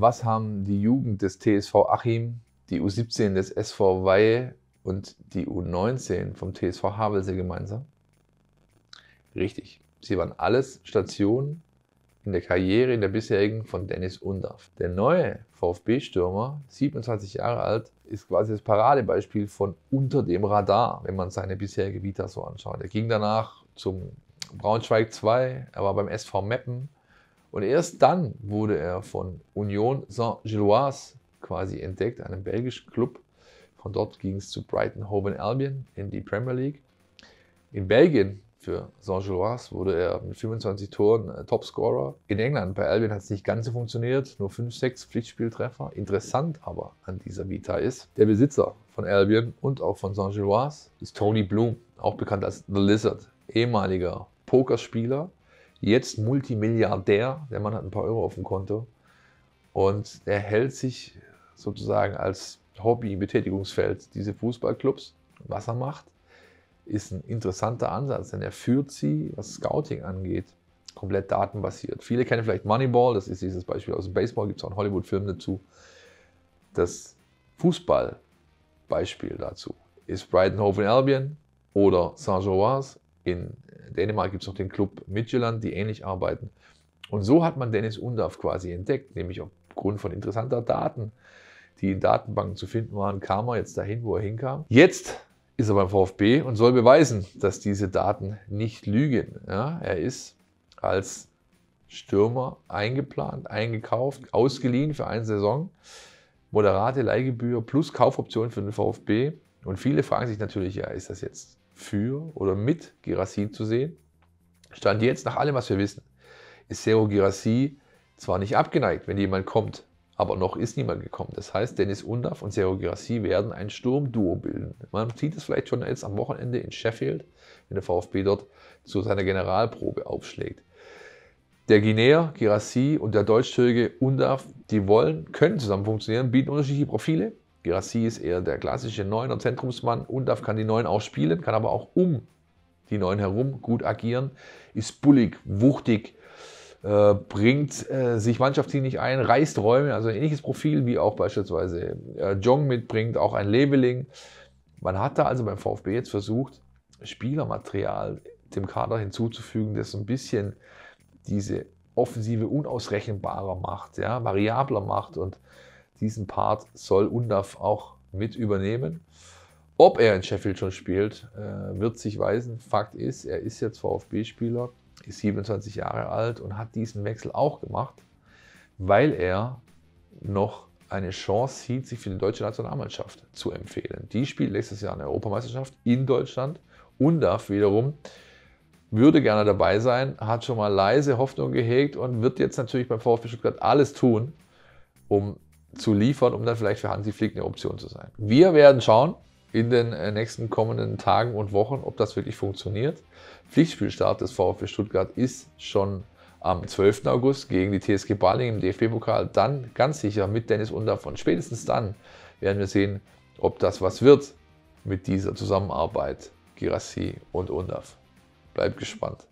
was haben die Jugend des TSV Achim, die U17 des SV Weihe und die U19 vom TSV Havelse gemeinsam? Richtig, sie waren alles Stationen in der Karriere in der bisherigen von Dennis Undaff. Der neue VfB-Stürmer, 27 Jahre alt, ist quasi das Paradebeispiel von unter dem Radar, wenn man seine bisherige Vita so anschaut. Er ging danach zum Braunschweig 2, er war beim SV Meppen, und erst dann wurde er von Union Saint-Gilloise quasi entdeckt, einem belgischen Club. Von dort ging es zu Brighton Hove Albion in die Premier League. In Belgien für Saint-Gilloise wurde er mit 25 Toren äh, Topscorer. In England bei Albion hat es nicht ganz so funktioniert, nur 5, 6 Pflichtspieltreffer. Interessant aber an dieser Vita ist, der Besitzer von Albion und auch von Saint-Gilloise ist Tony Bloom, auch bekannt als The Lizard, ehemaliger Pokerspieler, jetzt Multimilliardär, der Mann hat ein paar Euro auf dem Konto und er hält sich sozusagen als Hobby-Betätigungsfeld diese Fußballclubs. Was er macht, ist ein interessanter Ansatz, denn er führt sie, was Scouting angeht, komplett datenbasiert. Viele kennen vielleicht Moneyball, das ist dieses Beispiel aus dem Baseball, gibt es auch einen Hollywood-Film dazu. Das Fußballbeispiel dazu ist Brighton Hove in Albion oder Saint-Gervais in Dänemark gibt es noch den Club Midtjylland, die ähnlich arbeiten. Und so hat man Dennis Undorf quasi entdeckt, nämlich aufgrund von interessanter Daten, die in Datenbanken zu finden waren, kam er jetzt dahin, wo er hinkam. Jetzt ist er beim VfB und soll beweisen, dass diese Daten nicht lügen. Ja, er ist als Stürmer eingeplant, eingekauft, ausgeliehen für eine Saison, moderate Leihgebühr plus Kaufoption für den VfB. Und viele fragen sich natürlich, ja, ist das jetzt für oder mit Girassi zu sehen. Stand jetzt, nach allem, was wir wissen, ist Sero Girassi zwar nicht abgeneigt, wenn jemand kommt, aber noch ist niemand gekommen. Das heißt, Dennis Undaff und Sero Girassi werden ein Sturmduo bilden. Man sieht es vielleicht schon jetzt am Wochenende in Sheffield, wenn der VfB dort zu seiner Generalprobe aufschlägt. Der Guinea, Girassi und der deutsch Undaf, die wollen, können zusammen funktionieren, bieten unterschiedliche Profile, Girassi ist eher der klassische Neuner Zentrumsmann. und kann die Neun auch spielen, kann aber auch um die Neun herum gut agieren. Ist bullig, wuchtig, äh, bringt äh, sich mannschaftsdienlich ein, reißt Räume, also ein ähnliches Profil wie auch beispielsweise äh, Jong mitbringt, auch ein Labeling. Man hat da also beim VfB jetzt versucht, Spielermaterial dem Kader hinzuzufügen, das so ein bisschen diese Offensive unausrechenbarer macht, ja, variabler macht und diesen Part soll Undaf auch mit übernehmen. Ob er in Sheffield schon spielt, äh, wird sich weisen. Fakt ist, er ist jetzt VfB-Spieler, ist 27 Jahre alt und hat diesen Wechsel auch gemacht, weil er noch eine Chance sieht, sich für die deutsche Nationalmannschaft zu empfehlen. Die spielt nächstes Jahr eine Europameisterschaft in Deutschland. Undaf wiederum würde gerne dabei sein, hat schon mal leise Hoffnung gehegt und wird jetzt natürlich beim VfB Stuttgart alles tun, um zu liefern, um dann vielleicht für Hansi Flick eine Option zu sein. Wir werden schauen in den äh, nächsten kommenden Tagen und Wochen, ob das wirklich funktioniert. Pflichtspielstart des VfB Stuttgart ist schon am 12. August gegen die TSG Baling im DFB-Pokal. Dann ganz sicher mit Dennis Unter von. Spätestens dann werden wir sehen, ob das was wird mit dieser Zusammenarbeit Girassi und Undaf. Bleibt gespannt.